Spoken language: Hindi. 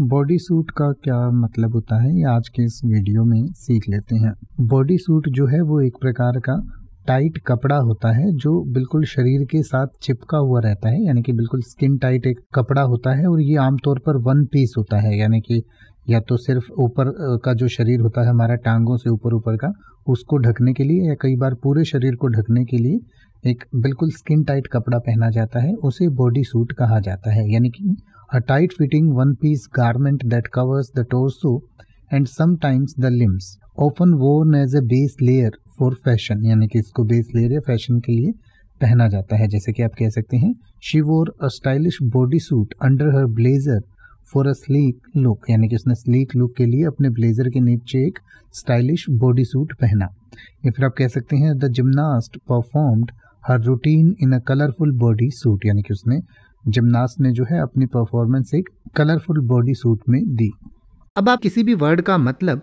बॉडी सूट का क्या मतलब होता है ये आज के इस वीडियो में सीख लेते हैं बॉडी सूट जो है वो एक प्रकार का टाइट कपड़ा होता है जो बिल्कुल शरीर के साथ चिपका हुआ रहता है यानी कि बिल्कुल स्किन टाइट एक कपड़ा होता है और ये आमतौर पर वन पीस होता है यानी कि या तो सिर्फ ऊपर का जो शरीर होता है हमारा टांगों से ऊपर ऊपर का उसको ढकने के लिए या कई बार पूरे शरीर को ढकने के लिए एक बिल्कुल स्किन टाइट कपड़ा पहना जाता है उसे बॉडी सूट कहा जाता है यानी कि a tight fitting one piece garment that covers the torso and sometimes the limbs often worn as a base layer for fashion यानी कि इसको बेस लेयर या फैशन के लिए पहना जाता है जैसे कि आप कह सकते हैं she wore a stylish body suit under her blazer for a sleek look यानी कि उसने स्लीक लुक के लिए अपने ब्लेजर के नीचे एक स्टाइलिश बॉडी सूट पहना या फिर आप कह सकते हैं the gymnast performed her routine in a colourful body suit यानी कि उसने जिमनास्ट ने जो है अपनी परफॉर्मेंस एक कलरफुल बॉडी सूट में दी अब आप किसी भी वर्ड का मतलब